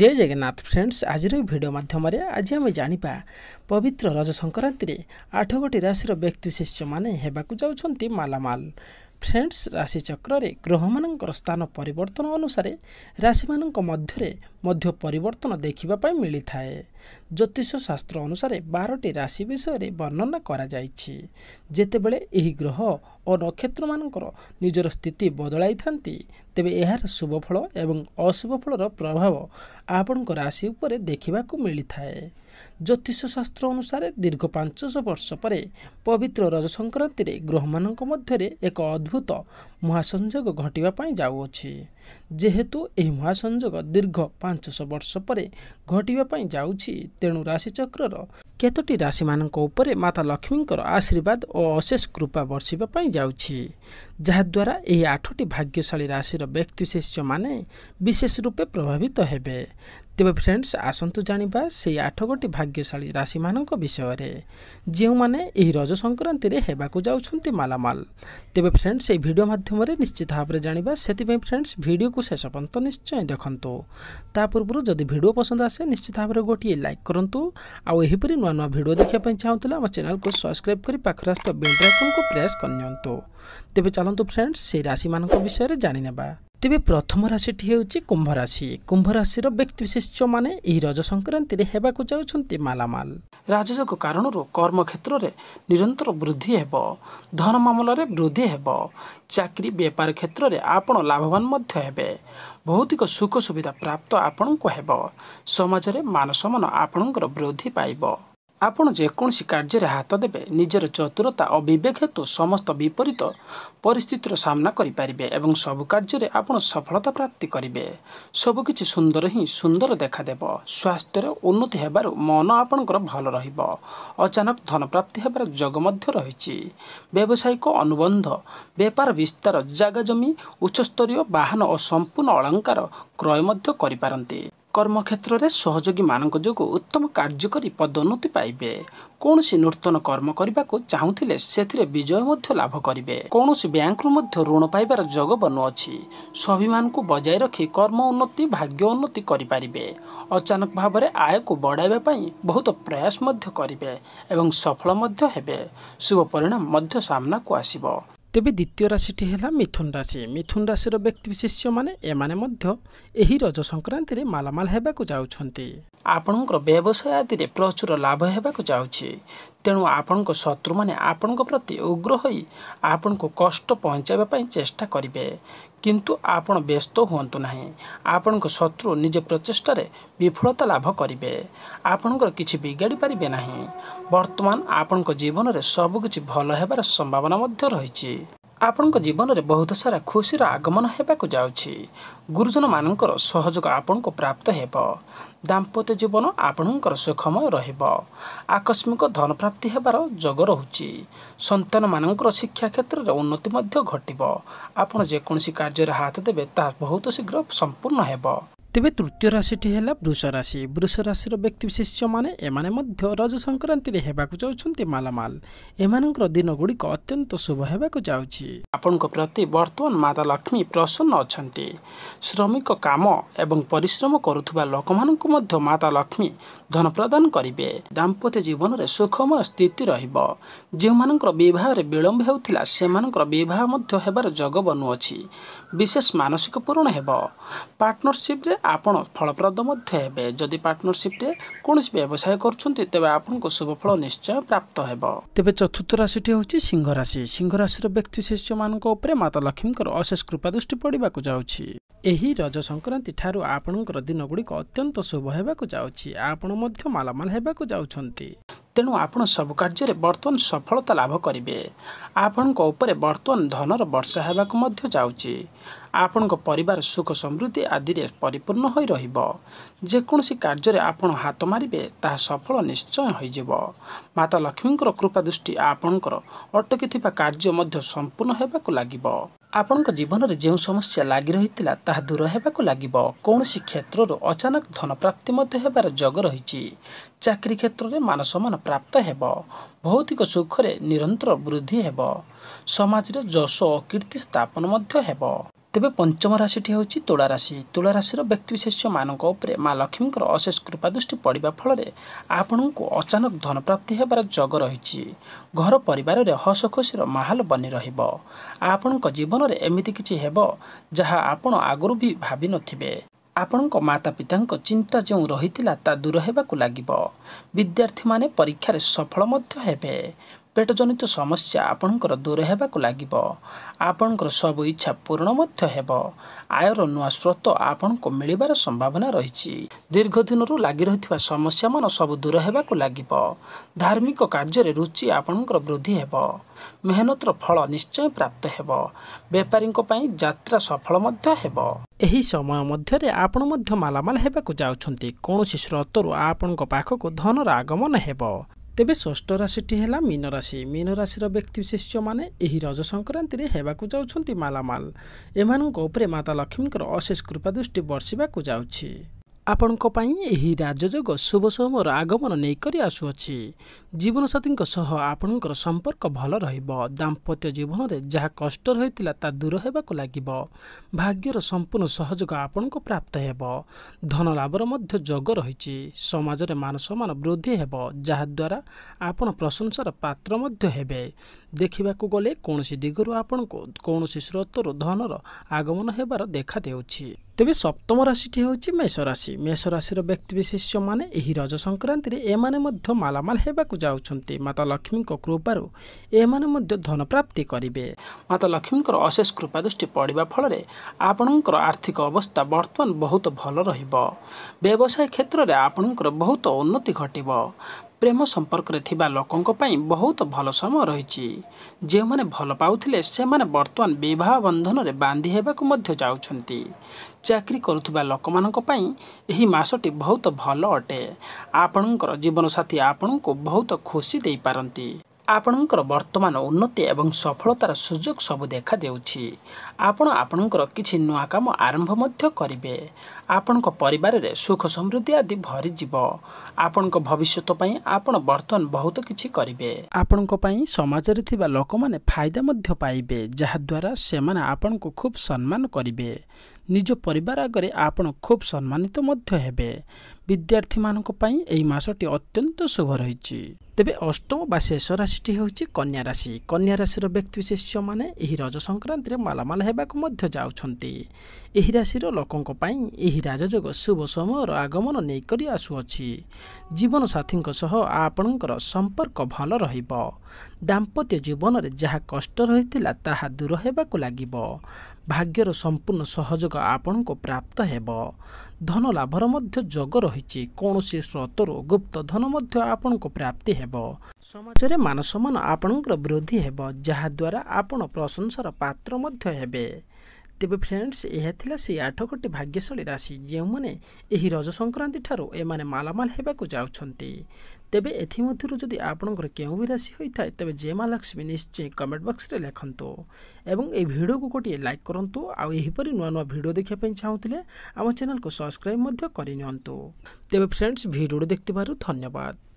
ଜୟ Jagannath friends ଆଜିର ଏହି video ମାଧ୍ୟମରେ ଆଜି ଆମେ ଜାଣିବା ପବିତ୍ର ରଜ ସଂକ୍ରାନ୍ତିରେ ଆଠଗୋଟି ରାଶିର ବ୍ୟକ୍ତିବିଶେଷମାନେ ହେବାକୁ ଯାଉଛନ୍ତି ମାଲାମାଲ୍ ଫ୍ରେଣ୍ଡସ୍ ରାଶିଚକ୍ରରେ ଗ୍ରହମାନଙ୍କର ସ୍ଥାନ ପରିବର୍ତ୍ତନ ଅନୁସାରେ ରାଶିମାନଙ୍କ ମଧ୍ୟରେ ମଧ୍ୟ ପରିବର୍ତ୍ତନ ଦେଖିବା ପାଇଁ ମିଳିଥାଏ ଜ୍ୟୋତିଷ ଶାସ୍ତ୍ର ଅନୁସାରେ ବାରଟି ରାଶି ବିଷୟରେ ବର୍ଣ୍ଣନା କରାଯାଇଛି ଯେତେବେଳେ ଏହି ଗ୍ରହ ଓ ନକ୍ଷତ୍ରମାନଙ୍କର ନିଜର ସ୍ଥିତି ବଦଳାଇଥାନ୍ତି ତେବେ ଏହାର ଶୁଭଫଳ ଏବଂ ଅଶୁଭ ଫଳର ପ୍ରଭାବ ଆପଣଙ୍କ ରାଶି ଉପରେ ଦେଖିବାକୁ ମିଳିଥାଏ ଜ୍ୟୋତିଷ ଶାସ୍ତ୍ର ଅନୁସାରେ ଦୀର୍ଘ ପାଞ୍ଚଶହ ବର୍ଷ ପରେ ପବିତ୍ର ରଜ ସଂକ୍ରାନ୍ତିରେ ଗ୍ରହମାନଙ୍କ ମଧ୍ୟରେ ଏକ ଅଦ୍ଭୁତ ମହାସଂଯୋଗ ଘଟିବା ପାଇଁ ଯାଉଅଛି ଯେହେତୁ ଏହି ମହାସଂଯୋଗ ଦୀର୍ଘ ପାଞ୍ଚଶହ ବର୍ଷ ପରେ ଘଟିବା ପାଇଁ ଯାଉଛି ତେଣୁ ରାଶିଚକ୍ରର କେତୋଟି ରାଶିମାନଙ୍କ ଉପରେ ମାତା ଲକ୍ଷ୍ମୀଙ୍କର ଆଶୀର୍ବାଦ ଓ ଅଶେଷ କୃପା ବର୍ଷିବା ପାଇଁ ଯାଉଛି ଯାହାଦ୍ୱାରା ଏହି ଆଠଟି ଭାଗ୍ୟଶାଳୀ ରାଶିର ବ୍ୟକ୍ତିବିଶେଷମାନେ ବିଶେଷ ରୂପେ ପ୍ରଭାବିତ ହେବେ ତେବେ ଫ୍ରେଣ୍ଡସ୍ ଆସନ୍ତୁ ଜାଣିବା ସେହି ଆଠ ଗୋଟି ଭାଗ୍ୟଶାଳୀ ରାଶିମାନଙ୍କ ବିଷୟରେ ଯେଉଁମାନେ ଏହି ରଜ ସଂକ୍ରାନ୍ତିରେ ହେବାକୁ ଯାଉଛନ୍ତି ମାଲାମାଲ ତେବେ ଫ୍ରେଣ୍ଡସ୍ ଏହି ଭିଡ଼ିଓ ମାଧ୍ୟମରେ ନିଶ୍ଚିତ ଭାବରେ ଜାଣିବା ସେଥିପାଇଁ ଫ୍ରେଣ୍ଡସ୍ ଭିଡ଼ିଓକୁ ଶେଷ ପର୍ଯ୍ୟନ୍ତ ନିଶ୍ଚୟ ଦେଖନ୍ତୁ ତା ପୂର୍ବରୁ ଯଦି ଭିଡ଼ିଓ ପସନ୍ଦ ଆସେ ନିଶ୍ଚିତ ଭାବରେ ଗୋଟିଏ ଲାଇକ୍ କରନ୍ତୁ ଆଉ ଏହିପରି ନୂଆ ନୂଆ ଭିଡ଼ିଓ ଦେଖିବା ପାଇଁ ଚାହୁଁଥିଲେ ଆମ ଚ୍ୟାନେଲକୁ ସବସ୍କ୍ରାଇବ୍ କରି ପାଖରେ ଆସୁଥିବା ବେଲ୍ ଆଇକନ୍କୁ ପ୍ରେସ୍ କରିନିଅନ୍ତୁ ତେବେ ଚାଲନ୍ତୁ ଫ୍ରେଣ୍ଡସ୍ ସେହି ରାଶିମାନଙ୍କ ବିଷୟରେ ଜାଣିନେବା ତେବେ ପ୍ରଥମ ରାଶିଟି ହେଉଛି କୁମ୍ଭ କୁମ୍ଭ ରାଶି ରାଶିର କୁମ୍ଭରାଶିର ବ୍ୟକ୍ତିବିଶିଷ୍ଟମାନେ ଏହି ରଜ ସଂକ୍ରାନ୍ତିରେ ହେବାକୁ ଯାଉଛନ୍ତି ମାଲାମାଲ ରାଜଯୋଗ କାରଣରୁ କର୍ମକ୍ଷେତ୍ରରେ ନିରନ୍ତର ବୃଦ୍ଧି ହେବ ଧନ ମାମଲାରେ ବୃଦ୍ଧି ହେବ ଚାକିରି ବେପାର କ୍ଷେତ୍ରରେ ଆପଣ ଲାଭବାନ ମଧ୍ୟ ହେବେ ଭୌତିକ ସୁଖ ସୁବିଧା ପ୍ରାପ୍ତ ଆପଣଙ୍କୁ ହେବ ସମାଜରେ ମାନସମ୍ମାନ ଆପଣଙ୍କର ବୃଦ୍ଧି ପାଇବ ଆପଣ ଯେକୌଣସି କାର୍ଯ୍ୟରେ ହାତ ଦେବେ ନିଜର ଚତୁରତା ଅଭିବେକ ହେତୁ ସମସ୍ତ ବିପରୀତ ପରିସ୍ଥିତିର ସାମ୍ନା କରିପାରିବେ ଏବଂ ସବୁ କାର୍ଯ୍ୟରେ ଆପଣ ସଫଳତା ପ୍ରାପ୍ତି କରିବେ ସବୁକିଛି ସୁନ୍ଦର ହିଁ ସୁନ୍ଦର ଦେଖାଦେବ ସ୍ୱାସ୍ଥ୍ୟରେ ଉନ୍ନତି ହେବାରୁ ମନ ଆପଣଙ୍କର ଭଲ ରହିବ ଅଚାନକ ଧନପ୍ରାପ୍ତି ହେବାର ଯୋଗ ମଧ୍ୟ ରହିଛି ବ୍ୟବସାୟିକ ଅନୁବନ୍ଧ ବେପାର ବିସ୍ତାର ଜାଗାଜମି ଉଚ୍ଚସ୍ତରୀୟ ବାହନ ଓ ସମ୍ପୂର୍ଣ୍ଣ ଅଳଙ୍କାର କ୍ରୟ ମଧ୍ୟ କରିପାରନ୍ତି କର୍ମକ୍ଷେତ୍ରରେ ସହଯୋଗୀମାନଙ୍କ ଯୋଗୁଁ ଉତ୍ତମ କାର୍ଯ୍ୟ କରି ପଦୋନ୍ନତି ପାଇବେ କୌଣସି ନୂତନ କର୍ମ କରିବାକୁ ଚାହୁଁଥିଲେ ସେଥିରେ ବିଜୟ ମଧ୍ୟ ଲାଭ କରିବେ କୌଣସି ବ୍ୟାଙ୍କରୁ ମଧ୍ୟ ଋଣ ପାଇବାର ଯୋଗ ବନୁଅଛି ସ୍ୱାଭିମାନଙ୍କୁ ବଜାୟ ରଖି କର୍ମ ଉନ୍ନତି ଭାଗ୍ୟ ଉନ୍ନତି କରିପାରିବେ ଅଚାନକ ଭାବରେ ଆୟକୁ ବଢ଼ାଇବା ପାଇଁ ବହୁତ ପ୍ରୟାସ ମଧ୍ୟ କରିବେ ଏବଂ ସଫଳ ମଧ୍ୟ ହେବେ ଶୁଭ ପରିଣାମ ମଧ୍ୟ ସାମ୍ନାକୁ ଆସିବ ତେବେ ଦ୍ୱିତୀୟ ରାଶିଟି ହେଲା ମିଥୁନ ରାଶି ମିଥୁନ ରାଶିର ବ୍ୟକ୍ତିବିଶେଷମାନେ ଏମାନେ ମଧ୍ୟ ଏହି ରଜ ସଂକ୍ରାନ୍ତିରେ ମାଲାମାଲ ହେବାକୁ ଯାଉଛନ୍ତି ଆପଣଙ୍କର ବ୍ୟବସାୟ ଆଦିରେ ପ୍ରଚୁର ଲାଭ ହେବାକୁ ଯାଉଛି ତେଣୁ ଆପଣଙ୍କ ଶତ୍ରୁମାନେ ଆପଣଙ୍କ ପ୍ରତି ଉଗ୍ର ହୋଇ ଆପଣଙ୍କୁ କଷ୍ଟ ପହଞ୍ଚାଇବା ପାଇଁ ଚେଷ୍ଟା କରିବେ କିନ୍ତୁ ଆପଣ ବ୍ୟସ୍ତ ହୁଅନ୍ତୁ ନାହିଁ ଆପଣଙ୍କ ଶତ୍ରୁ ନିଜ ପ୍ରଚେଷ୍ଟାରେ ବିଫଳତା ଲାଭ କରିବେ ଆପଣଙ୍କର କିଛି ବିଗାଡ଼ି ପାରିବେ ନାହିଁ ବର୍ତ୍ତମାନ ଆପଣଙ୍କ ଜୀବନରେ ସବୁକିଛି ଭଲ ହେବାର ସମ୍ଭାବନା ମଧ୍ୟ ରହିଛି ଆପଣଙ୍କ ଜୀବନରେ ବହୁତ ସାରା ଖୁସିର ଆଗମନ ହେବାକୁ ଯାଉଛି ଗୁରୁଜନମାନଙ୍କର ସହଯୋଗ ଆପଣଙ୍କୁ ପ୍ରାପ୍ତ ହେବ ଦାମ୍ପତ୍ୟ ଜୀବନ ଆପଣଙ୍କର ସୁଖମୟ ରହିବ ଆକସ୍ମିକ ଧନପ୍ରାପ୍ତି ହେବାର ଯୋଗ ରହୁଛି ସନ୍ତାନମାନଙ୍କର ଶିକ୍ଷା କ୍ଷେତ୍ରରେ ଉନ୍ନତି ମଧ୍ୟ ଘଟିବ ଆପଣ ଯେକୌଣସି କାର୍ଯ୍ୟରେ ହାତ ଦେବେ ତାହା ବହୁତ ଶୀଘ୍ର ସମ୍ପୂର୍ଣ୍ଣ ହେବ ତେବେ ତୃତୀୟ ରାଶିଟି ହେଲା ବୃଷ ରାଶି ବୃଷ ରାଶିର ବ୍ୟକ୍ତିବିଶେଷମାନେ ଏମାନେ ମଧ୍ୟ ରଜ ସଂକ୍ରାନ୍ତିରେ ହେବାକୁ ଯାଉଛନ୍ତି ମାଲାମାଲ ଏମାନଙ୍କର ଦିନଗୁଡ଼ିକ ଅତ୍ୟନ୍ତ ଶୁଭ ହେବାକୁ ଯାଉଛି ଆପଣଙ୍କ ପ୍ରତି ବର୍ତ୍ତମାନ ମାତା ଲକ୍ଷ୍ମୀ ପ୍ରସନ୍ନ ଅଛନ୍ତି ଶ୍ରମିକ କାମ ଏବଂ ପରିଶ୍ରମ କରୁଥିବା ଲୋକମାନଙ୍କୁ ମଧ୍ୟ ମାତା ଲକ୍ଷ୍ମୀ ଧନ ପ୍ରଦାନ କରିବେ ଦାମ୍ପତ୍ୟ ଜୀବନରେ ସୁଖମୟ ସ୍ଥିତି ରହିବ ଯେଉଁମାନଙ୍କର ବିବାହରେ ବିଳମ୍ବ ହେଉଥିଲା ସେମାନଙ୍କର ବିବାହ ମଧ୍ୟ ହେବାର ଯୋଗ ବନୁଅଛି ବିଶେଷ ମାନସିକ ପୂରଣ ହେବ ପାର୍ଟନରସିପ୍ରେ ଆପଣ ଫଳପ୍ରଦ ମଧ୍ୟ ହେବେ ଯଦି ପାର୍ଟନରସିପ୍ରେ କୌଣସି ବ୍ୟବସାୟ କରୁଛନ୍ତି ତେବେ ଆପଣଙ୍କ ଶୁଭଫଳ ନିଶ୍ଚୟ ପ୍ରାପ୍ତ ହେବ ତେବେ ଚତୁର୍ଥ ରାଶିଟି ହେଉଛି ସିଂହ ରାଶି ସିଂହ ରାଶିର ବ୍ୟକ୍ତିଶିଷ୍ୟମାନଙ୍କ ଉପରେ ମାତା ଲକ୍ଷ୍ମୀଙ୍କର ଅଶେଷ କୃପା ଦୃଷ୍ଟି ପଡ଼ିବାକୁ ଯାଉଛି ଏହି ରଜ ସଂକ୍ରାନ୍ତି ଠାରୁ ଆପଣଙ୍କର ଦିନଗୁଡ଼ିକ ଅତ୍ୟନ୍ତ ଶୁଭ ହେବାକୁ ଯାଉଛି ଆପଣ ମଧ୍ୟ ମାଲାମାଲ ହେବାକୁ ଯାଉଛନ୍ତି ତେଣୁ ଆପଣ ସବୁ କାର୍ଯ୍ୟରେ ବର୍ତ୍ତମାନ ସଫଳତା ଲାଭ କରିବେ ଆପଣଙ୍କ ଉପରେ ବର୍ତ୍ତମାନ ଧନର ବର୍ଷା ହେବାକୁ ମଧ୍ୟ ଯାଉଛି ଆପଣଙ୍କ ପରିବାର ସୁଖ ସମୃଦ୍ଧି ଆଦିରେ ପରିପୂର୍ଣ୍ଣ ହୋଇ ରହିବ ଯେକୌଣସି କାର୍ଯ୍ୟରେ ଆପଣ ହାତ ମାରିବେ ତାହା ସଫଳ ନିଶ୍ଚୟ ହୋଇଯିବ ମାତା ଲକ୍ଷ୍ମୀଙ୍କର କୃପା ଦୃଷ୍ଟି ଆପଣଙ୍କର ଅଟକିଥିବା କାର୍ଯ୍ୟ ମଧ୍ୟ ସମ୍ପୂର୍ଣ୍ଣ ହେବାକୁ ଲାଗିବ ଆପଣଙ୍କ ଜୀବନରେ ଯେଉଁ ସମସ୍ୟା ଲାଗି ରହିଥିଲା ତାହା ଦୂର ହେବାକୁ ଲାଗିବ କୌଣସି କ୍ଷେତ୍ରରୁ ଅଚାନକ ଧନପ୍ରାପ୍ତି ମଧ୍ୟ ହେବାର ଯୋଗ ରହିଛି ଚାକିରି କ୍ଷେତ୍ରରେ ମାନସମ୍ମାନ ପ୍ରାପ୍ତ ହେବ ଭୌତିକ ସୁଖରେ ନିରନ୍ତର ବୃଦ୍ଧି ହେବ ସମାଜରେ ଯଶ ଓ କୀର୍ତ୍ତି ସ୍ଥାପନ ମଧ୍ୟ ହେବ ତେବେ ପଞ୍ଚମ ରାଶିଟି ହେଉଛି ତୁଳାରାଶି ତୁଳାରାଶିର ବ୍ୟକ୍ତିବିଶେଷମାନଙ୍କ ଉପରେ ମା ଲକ୍ଷ୍ମୀଙ୍କର ଅଶେଷ କୃପା ଦୃଷ୍ଟି ପଡ଼ିବା ଫଳରେ ଆପଣଙ୍କୁ ଅଚାନକ ଧନପ୍ରାପ୍ତି ହେବାର ଯୋଗ ରହିଛି ଘର ପରିବାରରେ ହସଖୁସିର ମାହାଲ ବନି ରହିବ ଆପଣଙ୍କ ଜୀବନରେ ଏମିତି କିଛି ହେବ ଯାହା ଆପଣ ଆଗରୁ ବି ଭାବିନଥିବେ ଆପଣଙ୍କ ମାତାପିତାଙ୍କ ଚିନ୍ତା ଯେଉଁ ରହିଥିଲା ତାହା ଦୂର ହେବାକୁ ଲାଗିବ ବିଦ୍ୟାର୍ଥୀମାନେ ପରୀକ୍ଷାରେ ସଫଳ ମଧ୍ୟ ହେବେ ପେଟ ଜନିତ ସମସ୍ୟା ଆପଣଙ୍କର ଦୂର ହେବାକୁ ଲାଗିବ ଆପଣଙ୍କର ସବୁ ଇଚ୍ଛା ପୂରଣ ମଧ୍ୟ ହେବ ଆୟର ନୂଆ ସ୍ରୋତ ଆପଣଙ୍କୁ ମିଳିବାର ସମ୍ଭାବନା ରହିଛି ଦୀର୍ଘଦିନରୁ ଲାଗି ରହିଥିବା ସମସ୍ୟାମାନ ସବୁ ଦୂର ହେବାକୁ ଲାଗିବ ଧାର୍ମିକ କାର୍ଯ୍ୟରେ ରୁଚି ଆପଣଙ୍କର ବୃଦ୍ଧି ହେବ ମେହନତର ଫଳ ନିଶ୍ଚୟ ପ୍ରାପ୍ତ ହେବ ବେପାରୀଙ୍କ ପାଇଁ ଯାତ୍ରା ସଫଳ ମଧ୍ୟ ହେବ ଏହି ସମୟ ମଧ୍ୟରେ ଆପଣ ମଧ୍ୟ ମାଲାମାଲ ହେବାକୁ ଯାଉଛନ୍ତି କୌଣସି ସ୍ରୋତରୁ ଆପଣଙ୍କ ପାଖକୁ ଧନର ଆଗମନ ହେବ ତେବେ ଷଷ୍ଠ ରାଶିଟି ହେଲା ମୀନରାଶି ମୀନରାଶିର ବ୍ୟକ୍ତିବିଶିଷ୍ୟମାନେ ଏହି ରଜ ସଂକ୍ରାନ୍ତିରେ ହେବାକୁ ଯାଉଛନ୍ତି ମାଲାମାଲ ଏମାନଙ୍କ ଉପରେ ମାତା ଲକ୍ଷ୍ମୀଙ୍କର ଅଶେଷ କୃପା ଦୃଷ୍ଟି ବର୍ଷିବାକୁ ଯାଉଛି ଆପଣଙ୍କ ପାଇଁ ଏହି ରାଜଯୋଗ ଶୁଭ ସୋମର ଆଗମନ ନେଇକରି ଆସୁଅଛି ଜୀବନସାଥୀଙ୍କ ସହ ଆପଣଙ୍କର ସମ୍ପର୍କ ଭଲ ରହିବ ଦାମ୍ପତ୍ୟ ଜୀବନରେ ଯାହା କଷ୍ଟ ରହିଥିଲା ତାହା ଦୂର ହେବାକୁ ଲାଗିବ ଭାଗ୍ୟର ସମ୍ପୂର୍ଣ୍ଣ ସହଯୋଗ ଆପଣଙ୍କୁ ପ୍ରାପ୍ତ ହେବ ଧନଲାଭର ମଧ୍ୟ ଯୋଗ ରହିଛି ସମାଜରେ ମାନସମ୍ମାନ ବୃଦ୍ଧି ହେବ ଯାହାଦ୍ୱାରା ଆପଣ ପ୍ରଶଂସାର ପାତ୍ର ମଧ୍ୟ ହେବେ ଦେଖିବାକୁ ଗଲେ କୌଣସି ଦିଗରୁ ଆପଣଙ୍କୁ କୌଣସି ସ୍ରୋତରୁ ଧନର ଆଗମନ ହେବାର ଦେଖାଦେଉଛି ତେବେ ସପ୍ତମ ରାଶିଟି ହେଉଛି ମେଷ ରାଶି ମେଷ ରାଶିର ବ୍ୟକ୍ତିବିଶେଷମାନେ ଏହି ରଜ ସଂକ୍ରାନ୍ତିରେ ଏମାନେ ମଧ୍ୟ ମାଲାମାଲ ହେବାକୁ ଯାଉଛନ୍ତି ମାତା ଲକ୍ଷ୍ମୀଙ୍କ କୃପାରୁ ଏମାନେ ମଧ୍ୟ ଧନ ପ୍ରାପ୍ତି କରିବେ ମାତା ଲକ୍ଷ୍ମୀଙ୍କର ଅଶେଷ କୃପା ଦୃଷ୍ଟି ପଡ଼ିବା ଫଳରେ ଆପଣଙ୍କର ଆର୍ଥିକ ଅବସ୍ଥା ବର୍ତ୍ତମାନ ବହୁତ ଭଲ ରହିବ ବ୍ୟବସାୟ କ୍ଷେତ୍ରରେ ଆପଣଙ୍କର ବହୁତ ଉନ୍ନତି ଘଟିବ ପ୍ରେମ ସମ୍ପର୍କରେ ଥିବା ଲୋକଙ୍କ ପାଇଁ ବହୁତ ଭଲ ସମୟ ରହିଛି ଯେଉଁମାନେ ଭଲ ପାଉଥିଲେ ସେମାନେ ବର୍ତ୍ତମାନ ବିବାହ ବନ୍ଧନରେ ବାନ୍ଧି ହେବାକୁ ମଧ୍ୟ ଯାଉଛନ୍ତି ଚାକିରି କରୁଥିବା ଲୋକମାନଙ୍କ ପାଇଁ ଏହି ମାସଟି ବହୁତ ଭଲ ଅଟେ ଆପଣଙ୍କର ଜୀବନସାଥୀ ଆପଣଙ୍କୁ ବହୁତ ଖୁସି ଦେଇପାରନ୍ତି ଆପଣଙ୍କର ବର୍ତ୍ତମାନ ଉନ୍ନତି ଏବଂ ସଫଳତାର ସୁଯୋଗ ସବୁ ଦେଖାଦେଉଛି ଆପଣ ଆପଣଙ୍କର କିଛି ନୂଆ କାମ ଆରମ୍ଭ ମଧ୍ୟ କରିବେ ଆପଣଙ୍କ ପରିବାରରେ ସୁଖ ସମୃଦ୍ଧି ଆଦି ଭରିଯିବ ଆପଣଙ୍କ ଭବିଷ୍ୟତ ପାଇଁ ଆପଣ ବର୍ତ୍ତମାନ ବହୁତ କିଛି କରିବେ ଆପଣଙ୍କ ପାଇଁ ସମାଜରେ ଥିବା ଲୋକମାନେ ଫାଇଦା ମଧ୍ୟ ପାଇବେ ଯାହାଦ୍ୱାରା ସେମାନେ ଆପଣଙ୍କୁ ଖୁବ୍ ସମ୍ମାନ କରିବେ ନିଜ ପରିବାର ଆଗରେ ଆପଣ ଖୁବ୍ ସମ୍ମାନିତ ମଧ୍ୟ ହେବେ ବିଦ୍ୟାର୍ଥୀମାନଙ୍କ ପାଇଁ ଏହି ମାସଟି ଅତ୍ୟନ୍ତ ଶୁଭ ରହିଛି ତେବେ ଅଷ୍ଟମ ବା ଶେଷ ରାଶିଟି ହେଉଛି କନ୍ୟା ରାଶି କନ୍ୟା ରାଶିର ବ୍ୟକ୍ତିବିଶେଷମାନେ ଏହି ରଜ ସଂକ୍ରାନ୍ତିରେ ମାଲାମାଲ ହେବାକୁ ମଧ୍ୟ ଯାଉଛନ୍ତି ଏହି ରାଶିର ଲୋକଙ୍କ ପାଇଁ ଏହି ରାଜଯୋଗ ଶୁଭ ସମୟର ଆଗମନ ନେଇକରି ଆସୁଅଛି ଜୀବନସାଥୀଙ୍କ ସହ ଆପଣଙ୍କର ସମ୍ପର୍କ ଭଲ ରହିବ ଦାମ୍ପତ୍ୟ ଜୀବନରେ ଯାହା କଷ୍ଟ ରହିଥିଲା ତାହା ଦୂର ହେବାକୁ ଲାଗିବ ଭାଗ୍ୟର ସମ୍ପୂର୍ଣ୍ଣ ସହଯୋଗ ଆପଣଙ୍କୁ ପ୍ରାପ୍ତ ହେବ ଧନ ଲାଭର ମଧ୍ୟ ଯୋଗ ରହିଛି କୌଣସି ସ୍ରୋତରୁ ଗୁପ୍ତ ଧନ ମଧ୍ୟ ଆପଣଙ୍କୁ ପ୍ରାପ୍ତି ହେବ ସମାଜରେ ମାନସମ୍ମାନ ଆପଣଙ୍କର ବୃଦ୍ଧି ହେବ ଯାହାଦ୍ୱାରା ଆପଣ ପ୍ରଶଂସାର ପାତ୍ର ମଧ୍ୟ ହେବେ ତେବେ ଫ୍ରେଣ୍ଡସ୍ ଏହା ଥିଲା ସେହି ଆଠ କୋଟି ଭାଗ୍ୟଶାଳୀ ରାଶି ଯେଉଁମାନେ ଏହି ରଜ ସଂକ୍ରାନ୍ତି ଠାରୁ ଏମାନେ ମାଲାମାଲ ହେବାକୁ ଯାଉଛନ୍ତି ତେବେ ଏଥିମଧ୍ୟରୁ ଯଦି ଆପଣଙ୍କର କେଉଁ ବି ରାଶି ହୋଇଥାଏ ତେବେ ଜେମା ଲକ୍ଷ୍ମୀ ନିଶ୍ଚୟ କମେଣ୍ଟ ବକ୍ସରେ ଲେଖନ୍ତୁ ଏବଂ ଏହି ଭିଡ଼ିଓକୁ ଗୋଟିଏ ଲାଇକ୍ କରନ୍ତୁ ଆଉ ଏହିପରି ନୂଆ ନୂଆ ଭିଡ଼ିଓ ଦେଖିବା ପାଇଁ ଚାହୁଁଥିଲେ ଆମ ଚ୍ୟାନେଲକୁ ସବସ୍କ୍ରାଇବ୍ ମଧ୍ୟ କରିନିଅନ୍ତୁ ତେବେ ଫ୍ରେଣ୍ଡସ୍ ଭିଡ଼ିଓଟି ଦେଖିଥିବାରୁ ଧନ୍ୟବାଦ